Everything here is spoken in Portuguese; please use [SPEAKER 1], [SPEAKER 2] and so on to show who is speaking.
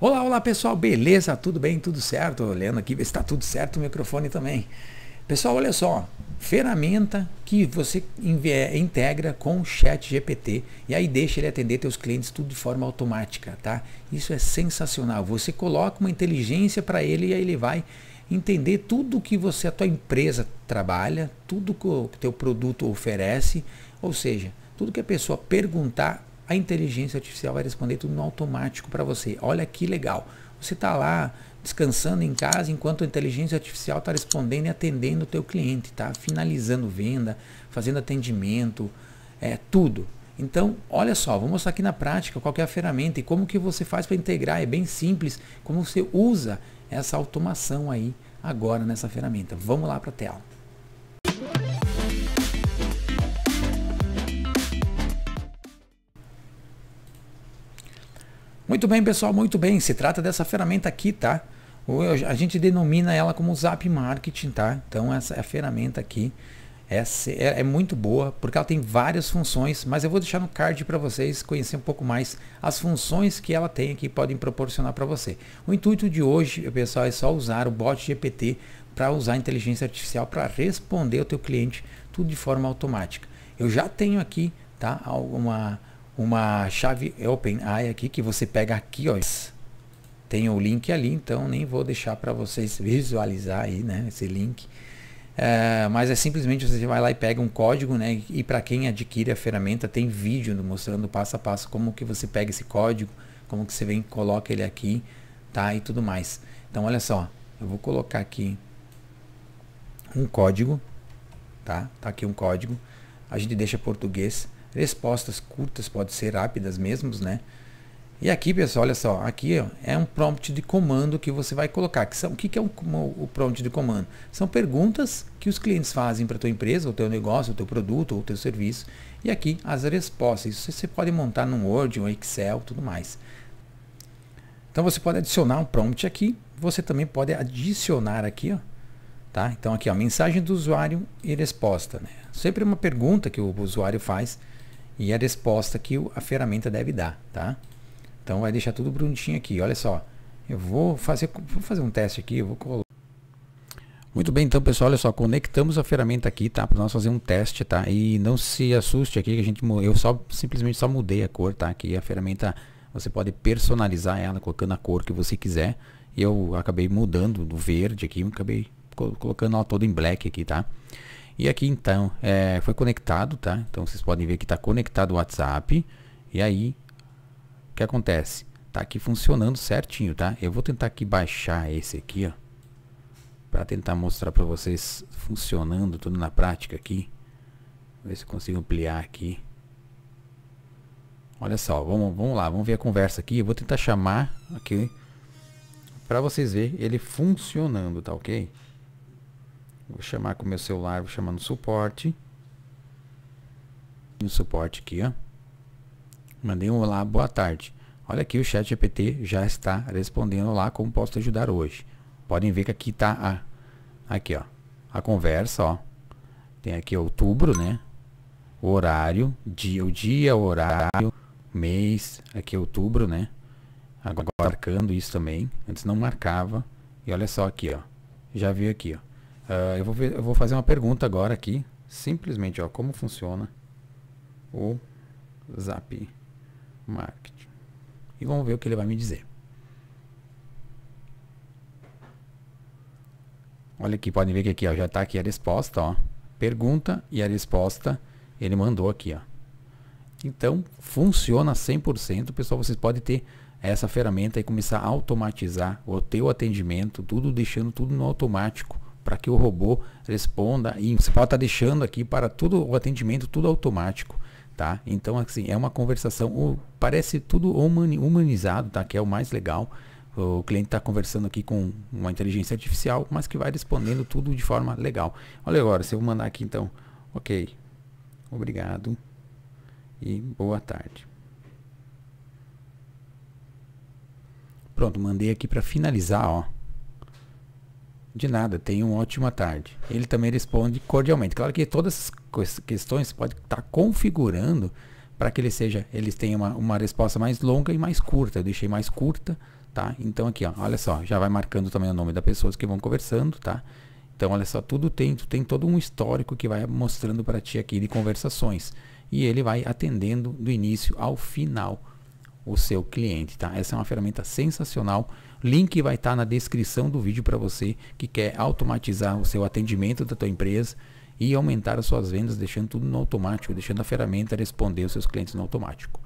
[SPEAKER 1] Olá, olá pessoal, beleza? Tudo bem? Tudo certo? Olhando aqui, está tudo certo o microfone também. Pessoal, olha só, ferramenta que você eh, integra com o Chat GPT e aí deixa ele atender teus clientes tudo de forma automática, tá? Isso é sensacional. Você coloca uma inteligência para ele e aí ele vai entender tudo que você, a tua empresa trabalha, tudo que o teu produto oferece, ou seja, tudo que a pessoa perguntar, a inteligência artificial vai responder tudo no automático para você. Olha que legal. Você está lá descansando em casa enquanto a inteligência artificial está respondendo e atendendo o teu cliente, tá? Finalizando venda, fazendo atendimento, é tudo. Então, olha só, vou mostrar aqui na prática qual é a ferramenta e como que você faz para integrar. É bem simples como você usa essa automação aí agora nessa ferramenta. Vamos lá para a tela. Muito bem, pessoal, muito bem. Se trata dessa ferramenta aqui, tá? A gente denomina ela como Zap Marketing, tá? Então essa é a ferramenta aqui é, é, é muito boa porque ela tem várias funções, mas eu vou deixar no card para vocês conhecer um pouco mais as funções que ela tem que podem proporcionar para você. O intuito de hoje, pessoal, é só usar o bot GPT para usar a inteligência artificial para responder o teu cliente tudo de forma automática. Eu já tenho aqui, tá? Alguma uma chave OpenAI aqui que você pega aqui, ó. Tem o link ali, então nem vou deixar para vocês visualizar aí, né, esse link. É, mas é simplesmente você vai lá e pega um código, né? E para quem adquire a ferramenta tem vídeo mostrando passo a passo como que você pega esse código, como que você vem coloca ele aqui, tá? E tudo mais. Então olha só, eu vou colocar aqui um código, tá? Tá aqui um código. A gente deixa português. Respostas curtas, pode ser rápidas mesmo, né? E aqui, pessoal, olha só, aqui ó, é um prompt de comando que você vai colocar. Que são, o que, é um, o prompt de comando? São perguntas que os clientes fazem para a tua empresa, o teu negócio, o teu produto, ou o teu serviço. E aqui as respostas. Isso você pode montar num Word, um Excel, tudo mais. Então você pode adicionar um prompt aqui. Você também pode adicionar aqui, ó, tá? Então aqui, ó, mensagem do usuário e resposta. Né? Sempre uma pergunta que o usuário faz e a resposta que a ferramenta deve dar, tá? Então vai deixar tudo bonitinho aqui, olha só. Eu vou fazer, vou fazer um teste aqui, eu vou colocar. Muito bem, então pessoal, olha só, conectamos a ferramenta aqui, tá? Para nós fazer um teste, tá? E não se assuste aqui que a gente, eu só simplesmente só mudei a cor, tá? Aqui a ferramenta, você pode personalizar ela colocando a cor que você quiser. Eu acabei mudando do verde aqui, acabei colocando ela toda em black aqui, tá? E aqui então, é, foi conectado, tá? Então vocês podem ver que está conectado o WhatsApp. E aí, o que acontece? Tá aqui funcionando certinho, tá? Eu vou tentar aqui baixar esse aqui, ó. Para tentar mostrar para vocês funcionando tudo na prática aqui. Ver se consigo ampliar aqui. Olha só, vamos, vamos lá, vamos ver a conversa aqui. Eu vou tentar chamar aqui para vocês verem ele funcionando, tá ok? Vou chamar com o meu celular, vou chamando suporte. No suporte aqui, ó. Mandei um olá, boa tarde. Olha aqui, o chat GPT já está respondendo lá como posso te ajudar hoje. Podem ver que aqui está a, aqui, ó, a conversa, ó. Tem aqui outubro, né? O horário, dia, o dia, o horário, mês, aqui é outubro, né? Agora marcando isso também, antes não marcava. E olha só aqui, ó. Já veio aqui, ó. Uh, eu, vou ver, eu vou fazer uma pergunta agora aqui. Simplesmente, ó, como funciona o Zap Marketing. E vamos ver o que ele vai me dizer. Olha aqui, podem ver que aqui ó, já está aqui a resposta. Ó. Pergunta e a resposta ele mandou aqui. Ó. Então, funciona 100%. Pessoal, vocês podem ter essa ferramenta e começar a automatizar o teu atendimento, tudo deixando tudo no automático para que o robô responda e você pode estar tá deixando aqui para tudo o atendimento tudo automático, tá? Então assim, é uma conversação, o, parece tudo humanizado, tá? Que é o mais legal. O cliente está conversando aqui com uma inteligência artificial, mas que vai respondendo tudo de forma legal. Olha agora, se eu mandar aqui então, ok, obrigado e boa tarde. Pronto, mandei aqui para finalizar, ó. De nada, tenha uma ótima tarde. Ele também responde cordialmente. Claro que todas as questões pode estar tá configurando para que ele seja, eles tenham uma, uma resposta mais longa e mais curta. Eu deixei mais curta, tá? Então aqui, ó, olha só, já vai marcando também o nome das pessoas que vão conversando, tá? Então olha só, tudo tem, tu tem todo um histórico que vai mostrando para ti aqui de conversações e ele vai atendendo do início ao final o seu cliente, tá? Essa é uma ferramenta sensacional. Link vai estar tá na descrição do vídeo para você que quer automatizar o seu atendimento da tua empresa e aumentar as suas vendas, deixando tudo no automático, deixando a ferramenta responder os seus clientes no automático.